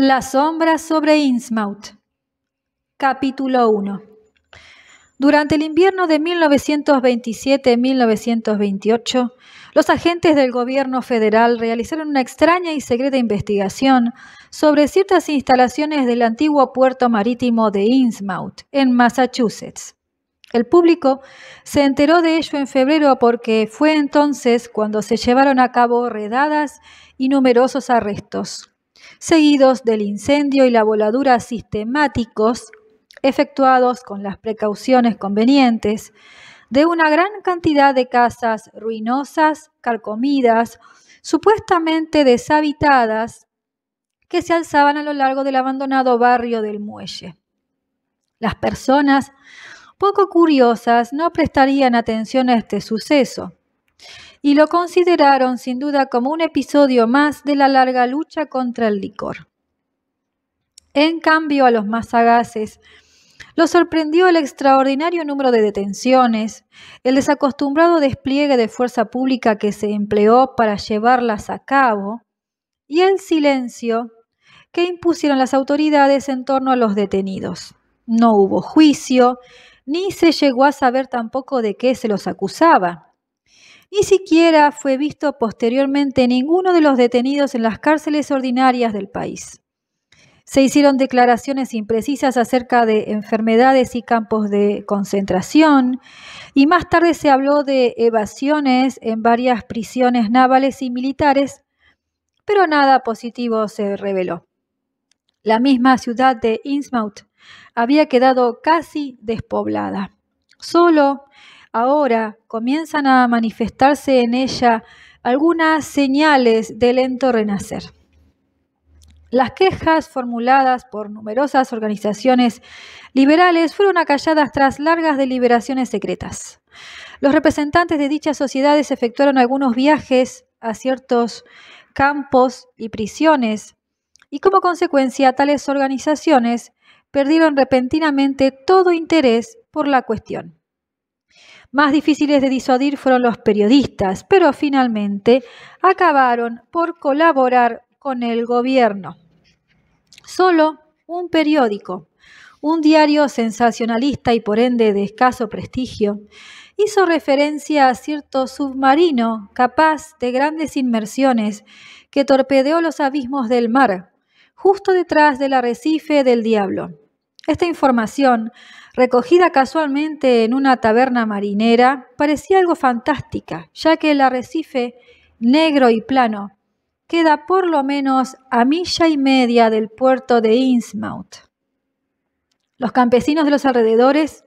La sombra sobre Innsmouth. Capítulo 1. Durante el invierno de 1927-1928, los agentes del gobierno federal realizaron una extraña y secreta investigación sobre ciertas instalaciones del antiguo puerto marítimo de Innsmouth, en Massachusetts. El público se enteró de ello en febrero porque fue entonces cuando se llevaron a cabo redadas y numerosos arrestos seguidos del incendio y la voladura sistemáticos efectuados con las precauciones convenientes de una gran cantidad de casas ruinosas, carcomidas, supuestamente deshabitadas, que se alzaban a lo largo del abandonado barrio del muelle. Las personas poco curiosas no prestarían atención a este suceso y lo consideraron sin duda como un episodio más de la larga lucha contra el licor. En cambio, a los más sagaces los sorprendió el extraordinario número de detenciones, el desacostumbrado despliegue de fuerza pública que se empleó para llevarlas a cabo y el silencio que impusieron las autoridades en torno a los detenidos. No hubo juicio, ni se llegó a saber tampoco de qué se los acusaba. Ni siquiera fue visto posteriormente ninguno de los detenidos en las cárceles ordinarias del país. Se hicieron declaraciones imprecisas acerca de enfermedades y campos de concentración, y más tarde se habló de evasiones en varias prisiones navales y militares, pero nada positivo se reveló. La misma ciudad de Innsmouth había quedado casi despoblada. Solo Ahora comienzan a manifestarse en ella algunas señales de lento renacer. Las quejas formuladas por numerosas organizaciones liberales fueron acalladas tras largas deliberaciones secretas. Los representantes de dichas sociedades efectuaron algunos viajes a ciertos campos y prisiones y como consecuencia tales organizaciones perdieron repentinamente todo interés por la cuestión. Más difíciles de disuadir fueron los periodistas, pero finalmente acabaron por colaborar con el gobierno. Solo un periódico, un diario sensacionalista y por ende de escaso prestigio, hizo referencia a cierto submarino capaz de grandes inmersiones que torpedeó los abismos del mar, justo detrás del arrecife del diablo. Esta información recogida casualmente en una taberna marinera, parecía algo fantástica, ya que el arrecife, negro y plano, queda por lo menos a milla y media del puerto de Innsmouth. Los campesinos de los alrededores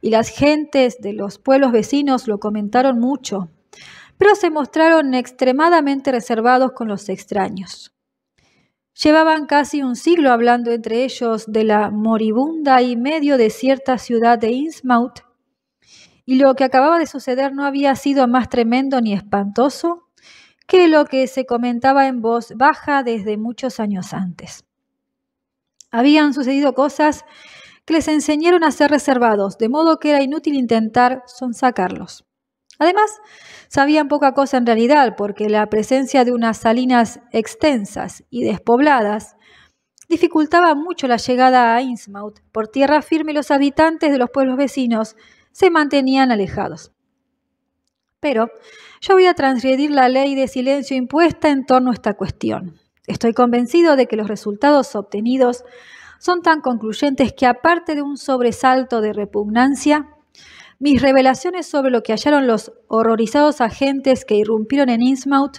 y las gentes de los pueblos vecinos lo comentaron mucho, pero se mostraron extremadamente reservados con los extraños. Llevaban casi un siglo hablando entre ellos de la moribunda y medio desierta ciudad de Innsmouth, y lo que acababa de suceder no había sido más tremendo ni espantoso que lo que se comentaba en voz baja desde muchos años antes. Habían sucedido cosas que les enseñaron a ser reservados, de modo que era inútil intentar sonsacarlos. Además, sabían poca cosa en realidad, porque la presencia de unas salinas extensas y despobladas dificultaba mucho la llegada a Innsmouth. Por tierra firme los habitantes de los pueblos vecinos se mantenían alejados. Pero yo voy a transgredir la ley de silencio impuesta en torno a esta cuestión. Estoy convencido de que los resultados obtenidos son tan concluyentes que aparte de un sobresalto de repugnancia, mis revelaciones sobre lo que hallaron los horrorizados agentes que irrumpieron en Innsmouth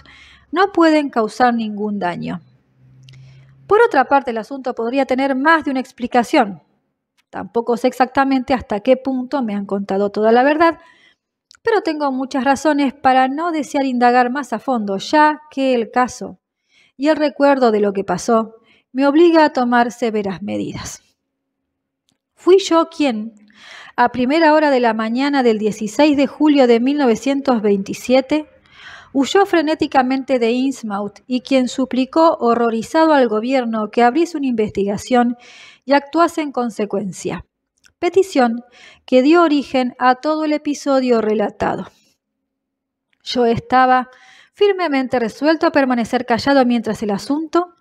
no pueden causar ningún daño. Por otra parte, el asunto podría tener más de una explicación. Tampoco sé exactamente hasta qué punto me han contado toda la verdad, pero tengo muchas razones para no desear indagar más a fondo, ya que el caso y el recuerdo de lo que pasó me obliga a tomar severas medidas. Fui yo quien, a primera hora de la mañana del 16 de julio de 1927, huyó frenéticamente de Innsmouth y quien suplicó horrorizado al gobierno que abriese una investigación y actuase en consecuencia. Petición que dio origen a todo el episodio relatado. Yo estaba firmemente resuelto a permanecer callado mientras el asunto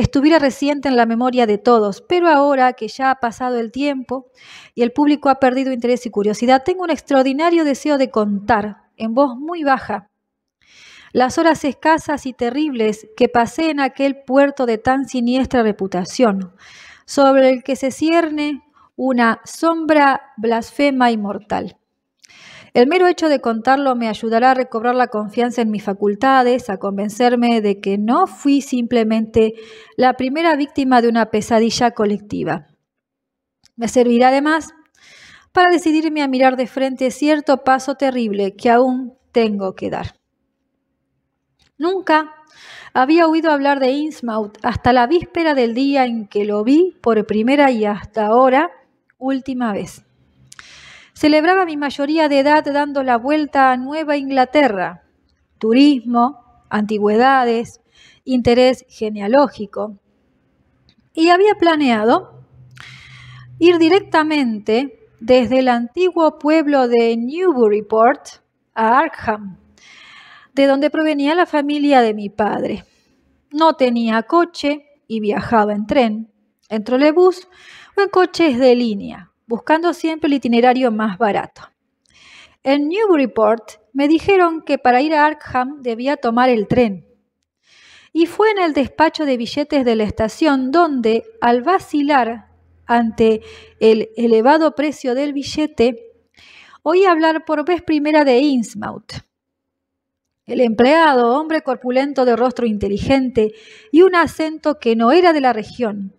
estuviera reciente en la memoria de todos, pero ahora que ya ha pasado el tiempo y el público ha perdido interés y curiosidad, tengo un extraordinario deseo de contar, en voz muy baja, las horas escasas y terribles que pasé en aquel puerto de tan siniestra reputación, sobre el que se cierne una sombra blasfema y mortal. El mero hecho de contarlo me ayudará a recobrar la confianza en mis facultades, a convencerme de que no fui simplemente la primera víctima de una pesadilla colectiva. Me servirá además para decidirme a mirar de frente cierto paso terrible que aún tengo que dar. Nunca había oído hablar de Innsmouth hasta la víspera del día en que lo vi por primera y hasta ahora última vez. Celebraba mi mayoría de edad dando la vuelta a Nueva Inglaterra. Turismo, antigüedades, interés genealógico. Y había planeado ir directamente desde el antiguo pueblo de Newburyport a Arkham, de donde provenía la familia de mi padre. No tenía coche y viajaba en tren, en trolebús o en coches de línea buscando siempre el itinerario más barato. En Newburyport me dijeron que para ir a Arkham debía tomar el tren. Y fue en el despacho de billetes de la estación donde, al vacilar ante el elevado precio del billete, oí hablar por vez primera de Innsmouth. El empleado, hombre corpulento de rostro inteligente y un acento que no era de la región,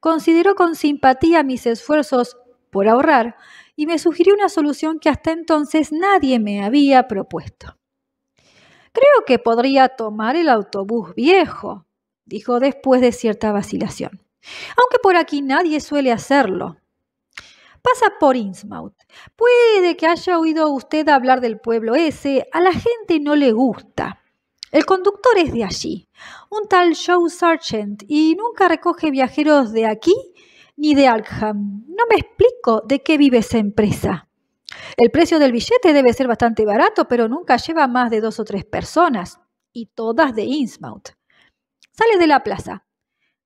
consideró con simpatía mis esfuerzos por ahorrar y me sugirió una solución que hasta entonces nadie me había propuesto. Creo que podría tomar el autobús viejo, dijo después de cierta vacilación. Aunque por aquí nadie suele hacerlo. Pasa por Innsmouth. Puede que haya oído usted hablar del pueblo ese. A la gente no le gusta. El conductor es de allí, un tal show Sargent, y nunca recoge viajeros de aquí ni de Alkham. No me explico de qué vive esa empresa. El precio del billete debe ser bastante barato, pero nunca lleva más de dos o tres personas, y todas de Innsmouth. Sale de la plaza,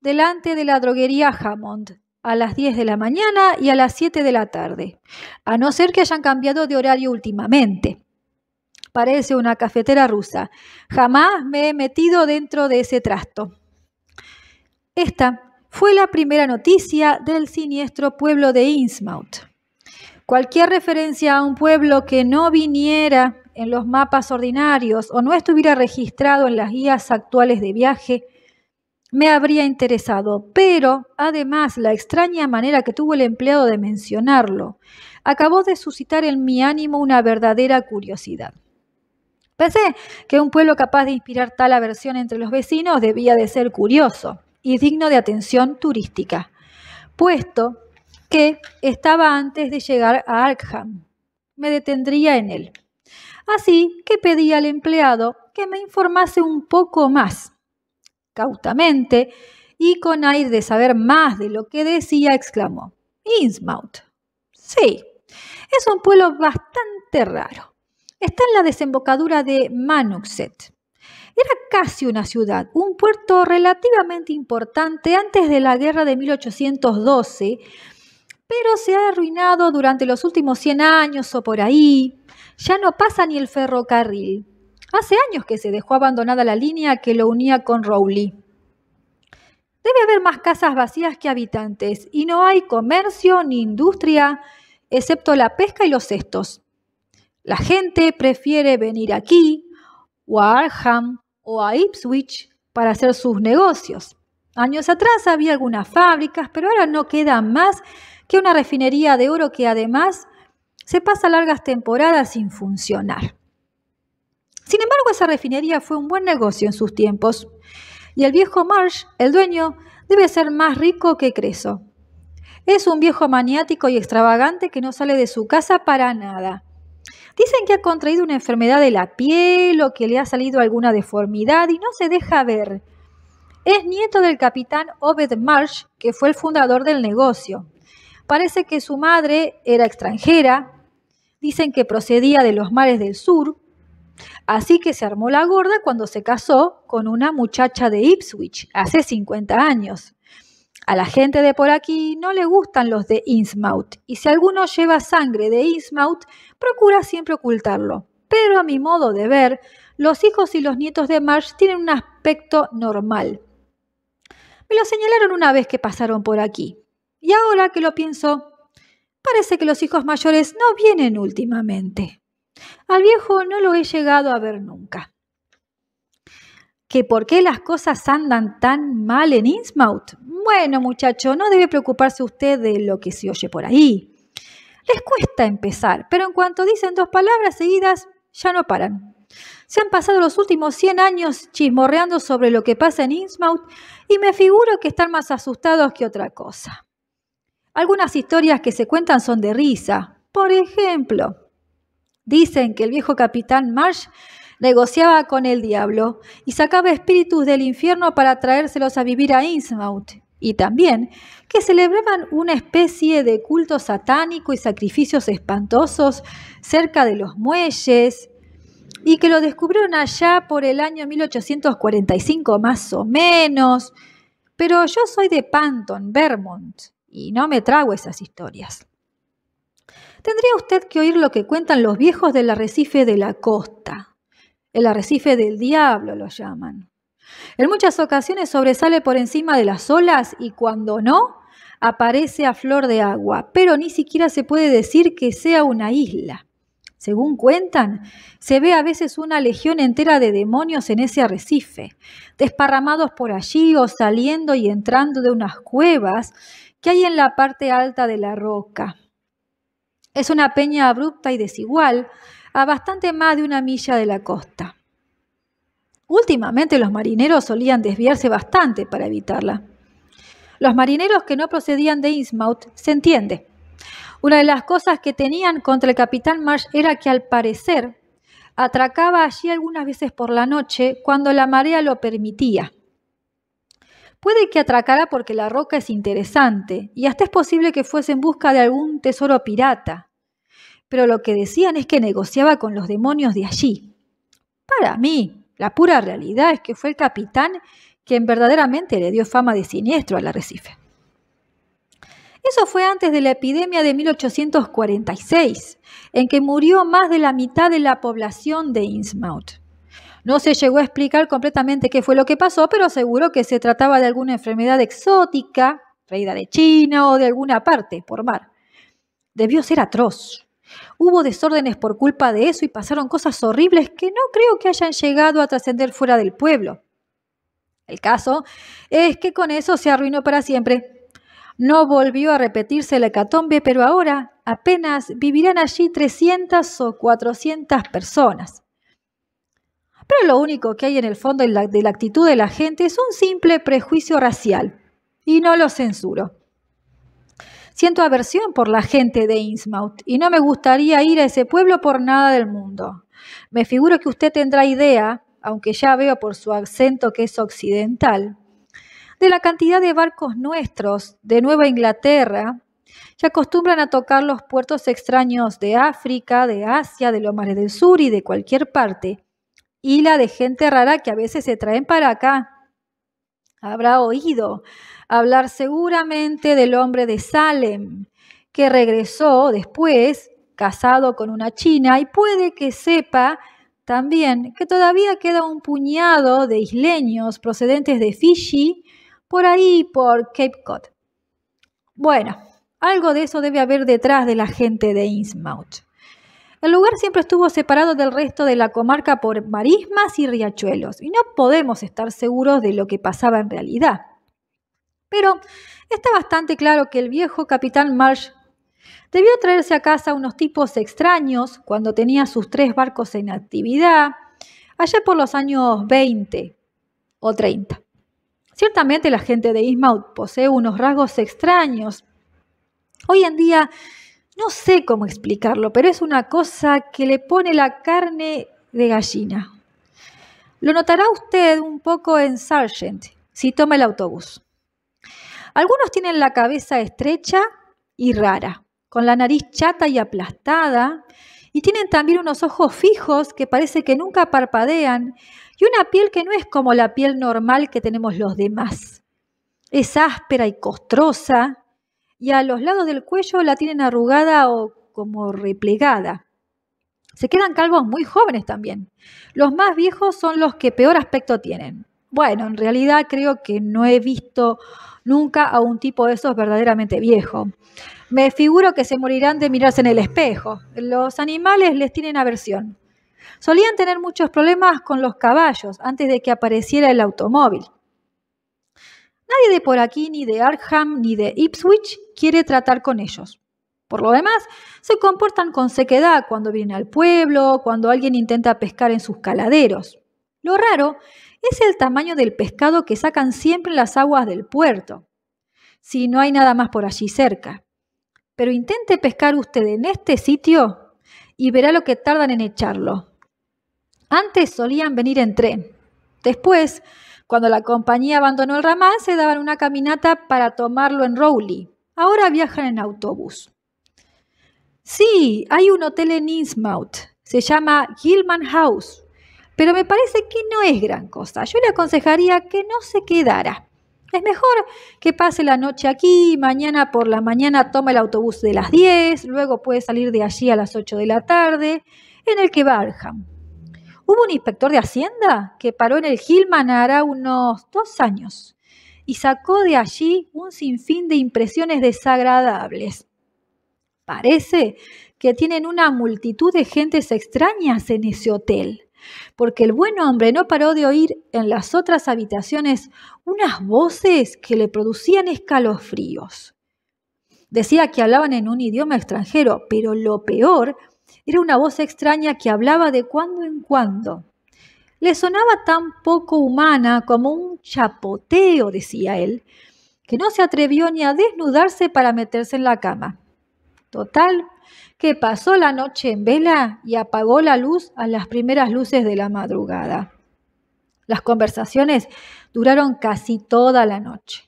delante de la droguería Hammond, a las 10 de la mañana y a las 7 de la tarde, a no ser que hayan cambiado de horario últimamente. Parece una cafetera rusa. Jamás me he metido dentro de ese trasto. Esta fue la primera noticia del siniestro pueblo de Innsmouth. Cualquier referencia a un pueblo que no viniera en los mapas ordinarios o no estuviera registrado en las guías actuales de viaje me habría interesado, pero además la extraña manera que tuvo el empleado de mencionarlo acabó de suscitar en mi ánimo una verdadera curiosidad. Pensé que un pueblo capaz de inspirar tal aversión entre los vecinos debía de ser curioso y digno de atención turística, puesto que estaba antes de llegar a Arkham. Me detendría en él. Así que pedí al empleado que me informase un poco más. Cautamente y con aire de saber más de lo que decía, exclamó, Innsmouth. Sí, es un pueblo bastante raro. Está en la desembocadura de Manuxet. Era casi una ciudad, un puerto relativamente importante antes de la guerra de 1812, pero se ha arruinado durante los últimos 100 años o por ahí. Ya no pasa ni el ferrocarril. Hace años que se dejó abandonada la línea que lo unía con Rowley. Debe haber más casas vacías que habitantes y no hay comercio ni industria, excepto la pesca y los cestos. La gente prefiere venir aquí o o a Ipswich para hacer sus negocios. Años atrás había algunas fábricas, pero ahora no queda más que una refinería de oro que además se pasa largas temporadas sin funcionar. Sin embargo, esa refinería fue un buen negocio en sus tiempos y el viejo Marsh, el dueño, debe ser más rico que Creso. Es un viejo maniático y extravagante que no sale de su casa para nada. Dicen que ha contraído una enfermedad de la piel o que le ha salido alguna deformidad y no se deja ver. Es nieto del capitán Obed Marsh, que fue el fundador del negocio. Parece que su madre era extranjera, dicen que procedía de los mares del sur, así que se armó la gorda cuando se casó con una muchacha de Ipswich hace 50 años. A la gente de por aquí no le gustan los de Innsmouth, y si alguno lleva sangre de Innsmouth, procura siempre ocultarlo. Pero a mi modo de ver, los hijos y los nietos de Marsh tienen un aspecto normal. Me lo señalaron una vez que pasaron por aquí. Y ahora que lo pienso, parece que los hijos mayores no vienen últimamente. Al viejo no lo he llegado a ver nunca que por qué las cosas andan tan mal en Innsmouth. Bueno, muchacho, no debe preocuparse usted de lo que se oye por ahí. Les cuesta empezar, pero en cuanto dicen dos palabras seguidas, ya no paran. Se han pasado los últimos 100 años chismorreando sobre lo que pasa en Innsmouth y me figuro que están más asustados que otra cosa. Algunas historias que se cuentan son de risa. Por ejemplo, dicen que el viejo capitán Marsh negociaba con el diablo y sacaba espíritus del infierno para traérselos a vivir a Innsmouth, y también que celebraban una especie de culto satánico y sacrificios espantosos cerca de los muelles, y que lo descubrieron allá por el año 1845 más o menos. Pero yo soy de Panton, Vermont, y no me trago esas historias. Tendría usted que oír lo que cuentan los viejos del arrecife de la costa. El arrecife del diablo lo llaman. En muchas ocasiones sobresale por encima de las olas y cuando no, aparece a flor de agua, pero ni siquiera se puede decir que sea una isla. Según cuentan, se ve a veces una legión entera de demonios en ese arrecife, desparramados por allí o saliendo y entrando de unas cuevas que hay en la parte alta de la roca. Es una peña abrupta y desigual, a bastante más de una milla de la costa. Últimamente los marineros solían desviarse bastante para evitarla. Los marineros que no procedían de Innsmouth se entiende. Una de las cosas que tenían contra el capitán Marsh era que al parecer atracaba allí algunas veces por la noche cuando la marea lo permitía. Puede que atracara porque la roca es interesante y hasta es posible que fuese en busca de algún tesoro pirata pero lo que decían es que negociaba con los demonios de allí. Para mí, la pura realidad es que fue el capitán quien verdaderamente le dio fama de siniestro al arrecife. Eso fue antes de la epidemia de 1846, en que murió más de la mitad de la población de Innsmouth. No se llegó a explicar completamente qué fue lo que pasó, pero aseguró que se trataba de alguna enfermedad exótica, traída de China o de alguna parte por mar. Debió ser atroz. Hubo desórdenes por culpa de eso y pasaron cosas horribles que no creo que hayan llegado a trascender fuera del pueblo. El caso es que con eso se arruinó para siempre. No volvió a repetirse la hecatombe, pero ahora apenas vivirán allí 300 o 400 personas. Pero lo único que hay en el fondo la, de la actitud de la gente es un simple prejuicio racial, y no lo censuro. Siento aversión por la gente de Innsmouth y no me gustaría ir a ese pueblo por nada del mundo. Me figuro que usted tendrá idea, aunque ya veo por su acento que es occidental, de la cantidad de barcos nuestros de Nueva Inglaterra que acostumbran a tocar los puertos extraños de África, de Asia, de los mares del sur y de cualquier parte. Y la de gente rara que a veces se traen para acá habrá oído hablar seguramente del hombre de Salem, que regresó después casado con una china y puede que sepa también que todavía queda un puñado de isleños procedentes de Fiji por ahí por Cape Cod. Bueno, algo de eso debe haber detrás de la gente de Innsmouth. El lugar siempre estuvo separado del resto de la comarca por marismas y riachuelos, y no podemos estar seguros de lo que pasaba en realidad. Pero está bastante claro que el viejo capitán Marsh debió traerse a casa unos tipos extraños cuando tenía sus tres barcos en actividad, allá por los años 20 o 30. Ciertamente la gente de Ismaut posee unos rasgos extraños. Hoy en día no sé cómo explicarlo, pero es una cosa que le pone la carne de gallina. Lo notará usted un poco en Sargent, si toma el autobús. Algunos tienen la cabeza estrecha y rara, con la nariz chata y aplastada, y tienen también unos ojos fijos que parece que nunca parpadean, y una piel que no es como la piel normal que tenemos los demás. Es áspera y costrosa, y a los lados del cuello la tienen arrugada o como replegada. Se quedan calvos muy jóvenes también. Los más viejos son los que peor aspecto tienen. Bueno, en realidad creo que no he visto nunca a un tipo de esos verdaderamente viejo. Me figuro que se morirán de mirarse en el espejo. Los animales les tienen aversión. Solían tener muchos problemas con los caballos antes de que apareciera el automóvil. Nadie de por aquí, ni de Arkham, ni de Ipswich quiere tratar con ellos. Por lo demás, se comportan con sequedad cuando vienen al pueblo, cuando alguien intenta pescar en sus caladeros. Lo raro es el tamaño del pescado que sacan siempre en las aguas del puerto, si no hay nada más por allí cerca. Pero intente pescar usted en este sitio y verá lo que tardan en echarlo. Antes solían venir en tren. Después, cuando la compañía abandonó el ramal, se daban una caminata para tomarlo en Rowley. Ahora viajan en autobús. Sí, hay un hotel en Innsmouth. Se llama Gilman House. Pero me parece que no es gran cosa. Yo le aconsejaría que no se quedara. Es mejor que pase la noche aquí, mañana por la mañana toma el autobús de las 10, luego puede salir de allí a las 8 de la tarde en el que Barham. Hubo un inspector de Hacienda que paró en el Gilman hará unos dos años y sacó de allí un sinfín de impresiones desagradables. Parece que tienen una multitud de gentes extrañas en ese hotel, porque el buen hombre no paró de oír en las otras habitaciones unas voces que le producían escalofríos. Decía que hablaban en un idioma extranjero, pero lo peor era una voz extraña que hablaba de cuando en cuando. Le sonaba tan poco humana como un chapoteo, decía él, que no se atrevió ni a desnudarse para meterse en la cama. Total, que pasó la noche en vela y apagó la luz a las primeras luces de la madrugada. Las conversaciones duraron casi toda la noche.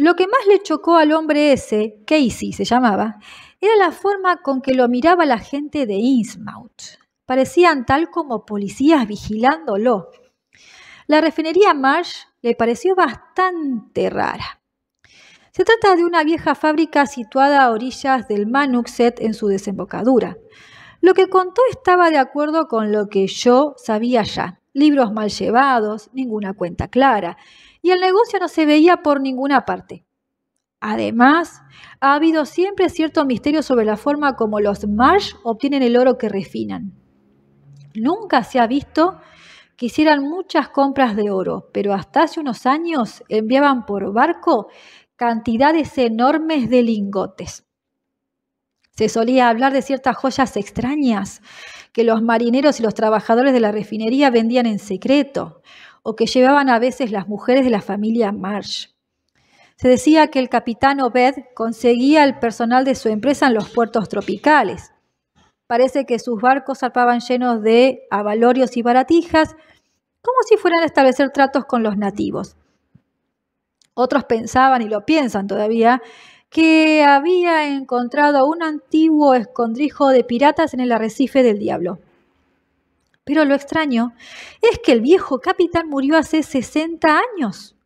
Lo que más le chocó al hombre ese, Casey se llamaba, era la forma con que lo miraba la gente de Innsmouth. Parecían tal como policías vigilándolo. La refinería Marsh le pareció bastante rara. Se trata de una vieja fábrica situada a orillas del Manuxet en su desembocadura. Lo que contó estaba de acuerdo con lo que yo sabía ya. Libros mal llevados, ninguna cuenta clara, y el negocio no se veía por ninguna parte. Además, ha habido siempre cierto misterio sobre la forma como los Marsh obtienen el oro que refinan. Nunca se ha visto que hicieran muchas compras de oro, pero hasta hace unos años enviaban por barco cantidades enormes de lingotes. Se solía hablar de ciertas joyas extrañas que los marineros y los trabajadores de la refinería vendían en secreto, o que llevaban a veces las mujeres de la familia Marsh. Se decía que el capitán Obed conseguía el personal de su empresa en los puertos tropicales. Parece que sus barcos zarpaban llenos de avalorios y baratijas, como si fueran a establecer tratos con los nativos. Otros pensaban, y lo piensan todavía, que había encontrado un antiguo escondrijo de piratas en el arrecife del diablo. Pero lo extraño es que el viejo capitán murió hace 60 años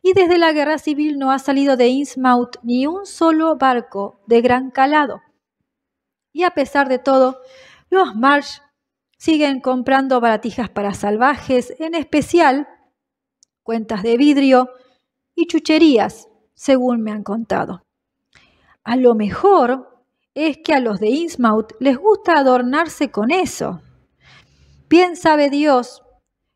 y desde la guerra civil no ha salido de Innsmouth ni un solo barco de gran calado. Y a pesar de todo, los Marsh siguen comprando baratijas para salvajes, en especial cuentas de vidrio y chucherías, según me han contado. A lo mejor es que a los de Innsmouth les gusta adornarse con eso, Bien sabe Dios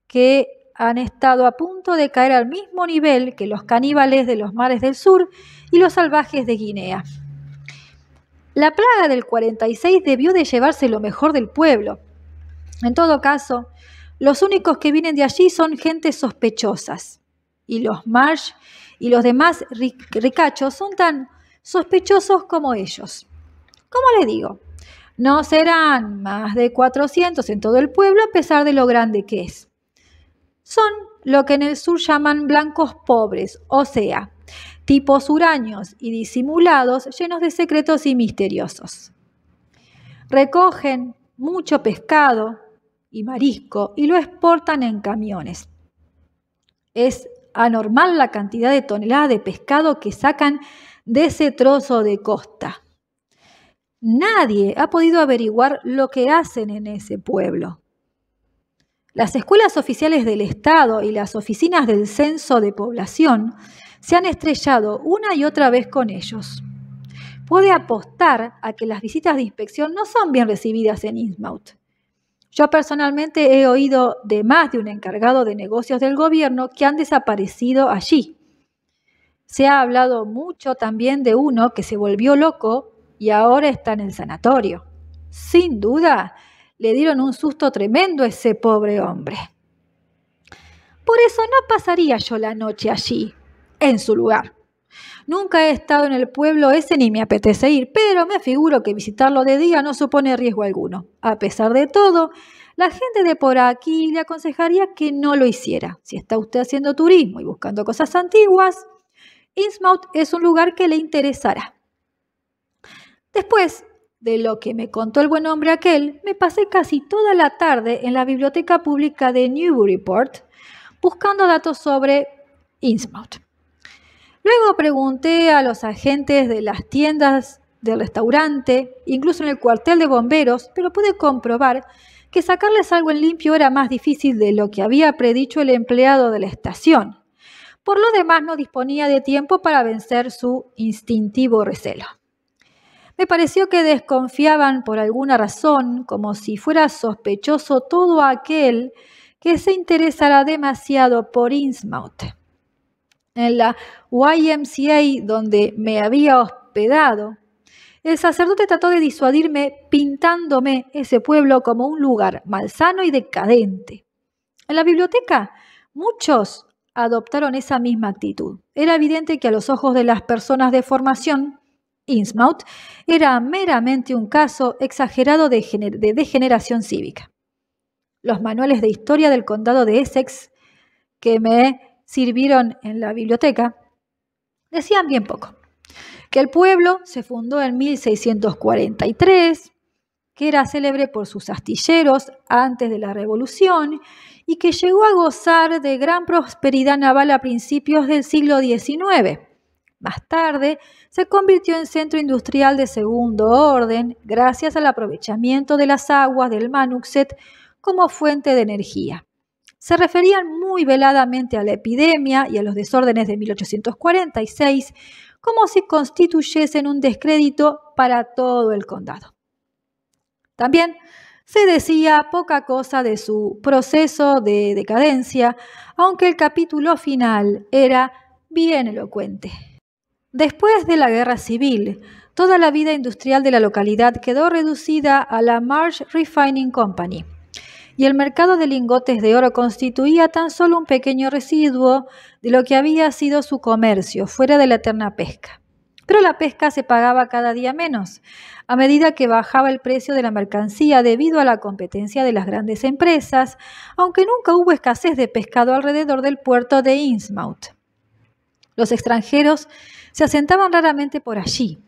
que han estado a punto de caer al mismo nivel que los caníbales de los mares del sur y los salvajes de Guinea. La plaga del 46 debió de llevarse lo mejor del pueblo. En todo caso, los únicos que vienen de allí son gentes sospechosas. Y los Marsh y los demás ricachos son tan sospechosos como ellos. ¿Cómo le digo? No serán más de 400 en todo el pueblo a pesar de lo grande que es. Son lo que en el sur llaman blancos pobres, o sea, tipos huraños y disimulados, llenos de secretos y misteriosos. Recogen mucho pescado y marisco y lo exportan en camiones. Es anormal la cantidad de toneladas de pescado que sacan de ese trozo de costa. Nadie ha podido averiguar lo que hacen en ese pueblo. Las escuelas oficiales del Estado y las oficinas del Censo de Población se han estrellado una y otra vez con ellos. Puede apostar a que las visitas de inspección no son bien recibidas en Innsmouth. Yo personalmente he oído de más de un encargado de negocios del gobierno que han desaparecido allí. Se ha hablado mucho también de uno que se volvió loco y ahora está en el sanatorio. Sin duda, le dieron un susto tremendo a ese pobre hombre. Por eso no pasaría yo la noche allí, en su lugar. Nunca he estado en el pueblo ese ni me apetece ir, pero me figuro que visitarlo de día no supone riesgo alguno. A pesar de todo, la gente de por aquí le aconsejaría que no lo hiciera. Si está usted haciendo turismo y buscando cosas antiguas, Innsmouth es un lugar que le interesará. Después de lo que me contó el buen hombre aquel, me pasé casi toda la tarde en la biblioteca pública de Newburyport buscando datos sobre Innsmouth. Luego pregunté a los agentes de las tiendas del restaurante, incluso en el cuartel de bomberos, pero pude comprobar que sacarles algo en limpio era más difícil de lo que había predicho el empleado de la estación. Por lo demás, no disponía de tiempo para vencer su instintivo recelo. Me pareció que desconfiaban por alguna razón, como si fuera sospechoso todo aquel que se interesara demasiado por Innsmouth. En la YMCA donde me había hospedado, el sacerdote trató de disuadirme pintándome ese pueblo como un lugar malsano y decadente. En la biblioteca, muchos adoptaron esa misma actitud. Era evidente que a los ojos de las personas de formación, Innsmouth era meramente un caso exagerado de, de degeneración cívica. Los manuales de historia del condado de Essex que me sirvieron en la biblioteca decían bien poco. Que el pueblo se fundó en 1643, que era célebre por sus astilleros antes de la Revolución y que llegó a gozar de gran prosperidad naval a principios del siglo XIX. Más tarde se convirtió en centro industrial de segundo orden gracias al aprovechamiento de las aguas del Manuxet como fuente de energía. Se referían muy veladamente a la epidemia y a los desórdenes de 1846 como si constituyesen un descrédito para todo el condado. También se decía poca cosa de su proceso de decadencia, aunque el capítulo final era bien elocuente. Después de la guerra civil, toda la vida industrial de la localidad quedó reducida a la Marsh Refining Company y el mercado de lingotes de oro constituía tan solo un pequeño residuo de lo que había sido su comercio fuera de la eterna pesca. Pero la pesca se pagaba cada día menos, a medida que bajaba el precio de la mercancía debido a la competencia de las grandes empresas, aunque nunca hubo escasez de pescado alrededor del puerto de Innsmouth. Los extranjeros se asentaban raramente por allí.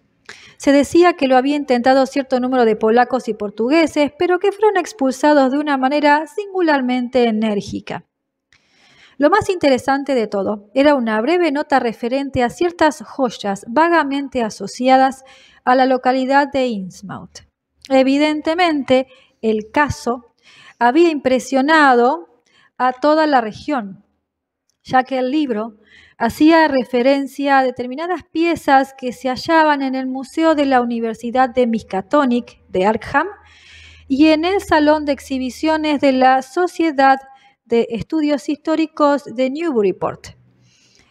Se decía que lo había intentado cierto número de polacos y portugueses, pero que fueron expulsados de una manera singularmente enérgica. Lo más interesante de todo era una breve nota referente a ciertas joyas vagamente asociadas a la localidad de Innsmouth. Evidentemente, el caso había impresionado a toda la región, ya que el libro hacía referencia a determinadas piezas que se hallaban en el Museo de la Universidad de Miskatonic de Arkham y en el Salón de Exhibiciones de la Sociedad de Estudios Históricos de Newburyport.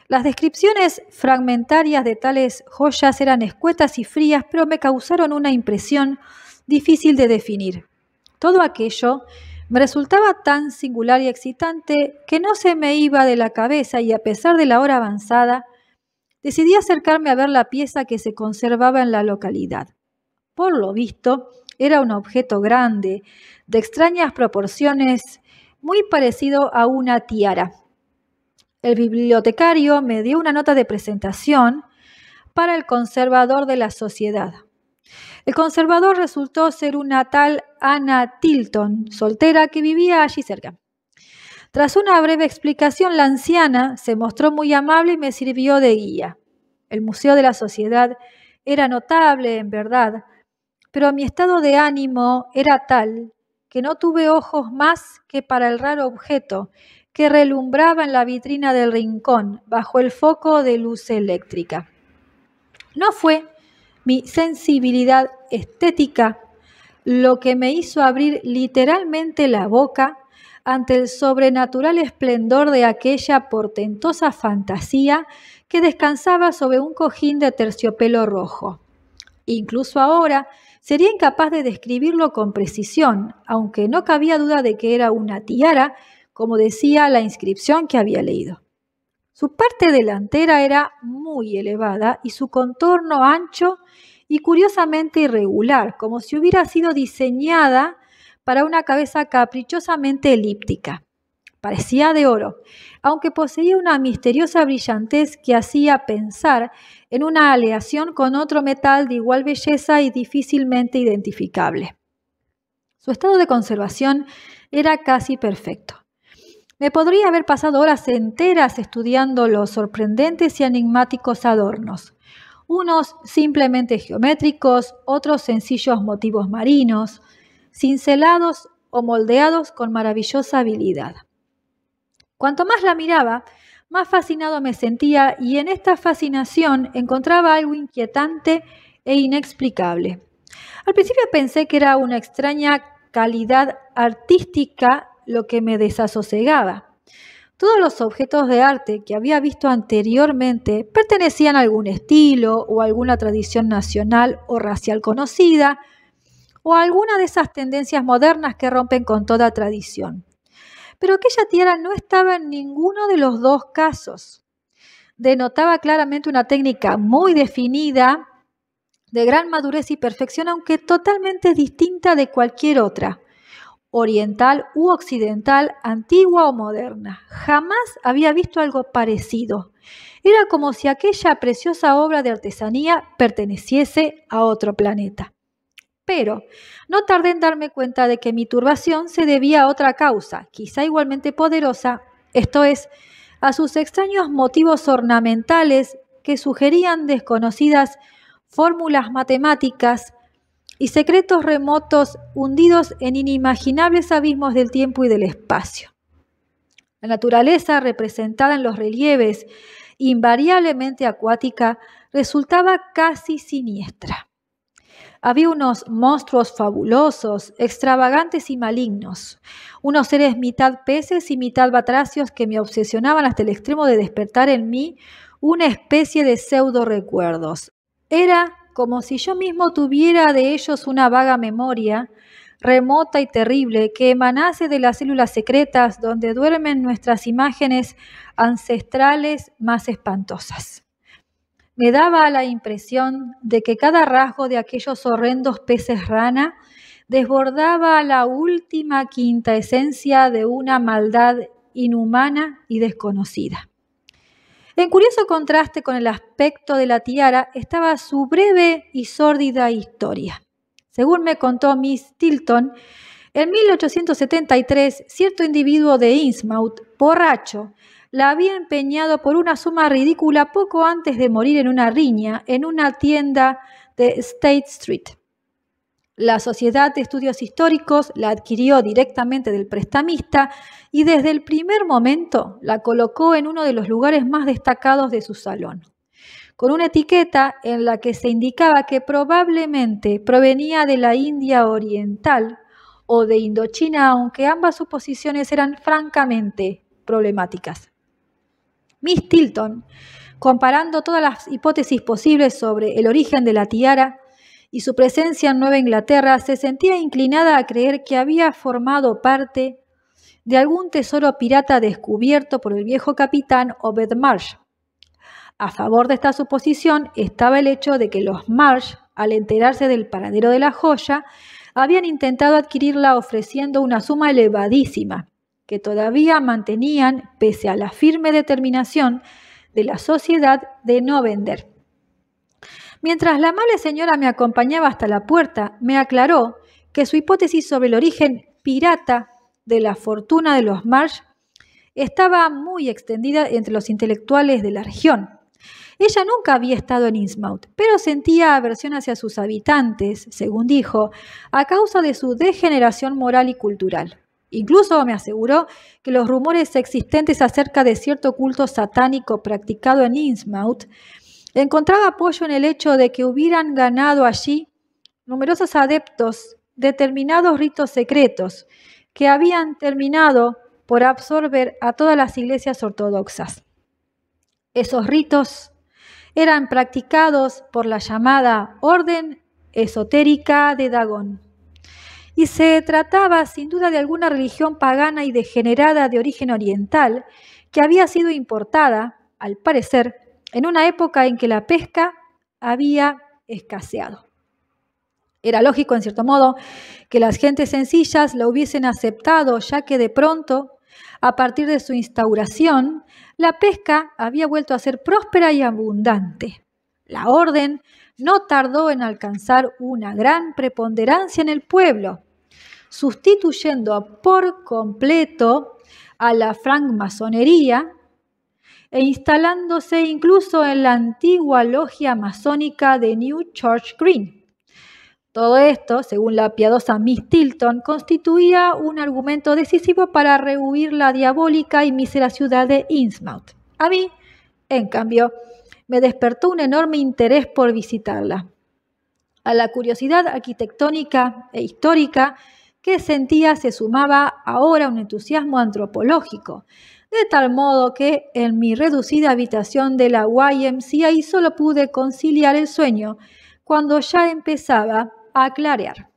Las descripciones fragmentarias de tales joyas eran escuetas y frías, pero me causaron una impresión difícil de definir. Todo aquello me resultaba tan singular y excitante que no se me iba de la cabeza y a pesar de la hora avanzada, decidí acercarme a ver la pieza que se conservaba en la localidad. Por lo visto, era un objeto grande, de extrañas proporciones, muy parecido a una tiara. El bibliotecario me dio una nota de presentación para el conservador de la sociedad. El conservador resultó ser una tal Anna Tilton, soltera, que vivía allí cerca. Tras una breve explicación, la anciana se mostró muy amable y me sirvió de guía. El Museo de la Sociedad era notable, en verdad, pero mi estado de ánimo era tal que no tuve ojos más que para el raro objeto que relumbraba en la vitrina del rincón bajo el foco de luz eléctrica. No fue mi sensibilidad estética, lo que me hizo abrir literalmente la boca ante el sobrenatural esplendor de aquella portentosa fantasía que descansaba sobre un cojín de terciopelo rojo. Incluso ahora sería incapaz de describirlo con precisión, aunque no cabía duda de que era una tiara, como decía la inscripción que había leído. Su parte delantera era muy elevada y su contorno ancho y curiosamente irregular, como si hubiera sido diseñada para una cabeza caprichosamente elíptica. Parecía de oro, aunque poseía una misteriosa brillantez que hacía pensar en una aleación con otro metal de igual belleza y difícilmente identificable. Su estado de conservación era casi perfecto. Me podría haber pasado horas enteras estudiando los sorprendentes y enigmáticos adornos, unos simplemente geométricos, otros sencillos motivos marinos, cincelados o moldeados con maravillosa habilidad. Cuanto más la miraba, más fascinado me sentía y en esta fascinación encontraba algo inquietante e inexplicable. Al principio pensé que era una extraña calidad artística lo que me desasosegaba. Todos los objetos de arte que había visto anteriormente pertenecían a algún estilo o alguna tradición nacional o racial conocida o alguna de esas tendencias modernas que rompen con toda tradición. Pero aquella tierra no estaba en ninguno de los dos casos. Denotaba claramente una técnica muy definida, de gran madurez y perfección, aunque totalmente distinta de cualquier otra oriental u occidental, antigua o moderna. Jamás había visto algo parecido. Era como si aquella preciosa obra de artesanía perteneciese a otro planeta. Pero no tardé en darme cuenta de que mi turbación se debía a otra causa, quizá igualmente poderosa, esto es, a sus extraños motivos ornamentales que sugerían desconocidas fórmulas matemáticas y secretos remotos hundidos en inimaginables abismos del tiempo y del espacio. La naturaleza representada en los relieves, invariablemente acuática, resultaba casi siniestra. Había unos monstruos fabulosos, extravagantes y malignos, unos seres mitad peces y mitad batracios que me obsesionaban hasta el extremo de despertar en mí una especie de pseudo recuerdos. Era como si yo mismo tuviera de ellos una vaga memoria, remota y terrible, que emanase de las células secretas donde duermen nuestras imágenes ancestrales más espantosas. Me daba la impresión de que cada rasgo de aquellos horrendos peces rana desbordaba la última quinta esencia de una maldad inhumana y desconocida. En curioso contraste con el aspecto de la tiara estaba su breve y sórdida historia. Según me contó Miss Tilton, en 1873 cierto individuo de Innsmouth, borracho, la había empeñado por una suma ridícula poco antes de morir en una riña en una tienda de State Street. La Sociedad de Estudios Históricos la adquirió directamente del prestamista y desde el primer momento la colocó en uno de los lugares más destacados de su salón, con una etiqueta en la que se indicaba que probablemente provenía de la India Oriental o de Indochina, aunque ambas suposiciones eran francamente problemáticas. Miss Tilton, comparando todas las hipótesis posibles sobre el origen de la tiara, y su presencia en Nueva Inglaterra se sentía inclinada a creer que había formado parte de algún tesoro pirata descubierto por el viejo capitán Obed Marsh. A favor de esta suposición estaba el hecho de que los Marsh, al enterarse del paradero de la joya, habían intentado adquirirla ofreciendo una suma elevadísima, que todavía mantenían pese a la firme determinación de la sociedad de no vender. Mientras la amable señora me acompañaba hasta la puerta, me aclaró que su hipótesis sobre el origen pirata de la fortuna de los Marsh estaba muy extendida entre los intelectuales de la región. Ella nunca había estado en Innsmouth, pero sentía aversión hacia sus habitantes, según dijo, a causa de su degeneración moral y cultural. Incluso me aseguró que los rumores existentes acerca de cierto culto satánico practicado en Innsmouth encontraba apoyo en el hecho de que hubieran ganado allí numerosos adeptos determinados ritos secretos que habían terminado por absorber a todas las iglesias ortodoxas. Esos ritos eran practicados por la llamada Orden Esotérica de Dagón y se trataba sin duda de alguna religión pagana y degenerada de origen oriental que había sido importada, al parecer, en una época en que la pesca había escaseado. Era lógico, en cierto modo, que las gentes sencillas la hubiesen aceptado, ya que de pronto, a partir de su instauración, la pesca había vuelto a ser próspera y abundante. La orden no tardó en alcanzar una gran preponderancia en el pueblo, sustituyendo por completo a la francmasonería e instalándose incluso en la antigua logia masónica de New Church Green. Todo esto, según la piadosa Miss Tilton, constituía un argumento decisivo para rehuir la diabólica y mísera ciudad de Innsmouth. A mí, en cambio, me despertó un enorme interés por visitarla. A la curiosidad arquitectónica e histórica que sentía se sumaba ahora un entusiasmo antropológico, de tal modo que en mi reducida habitación de la YMCA solo pude conciliar el sueño cuando ya empezaba a clarear.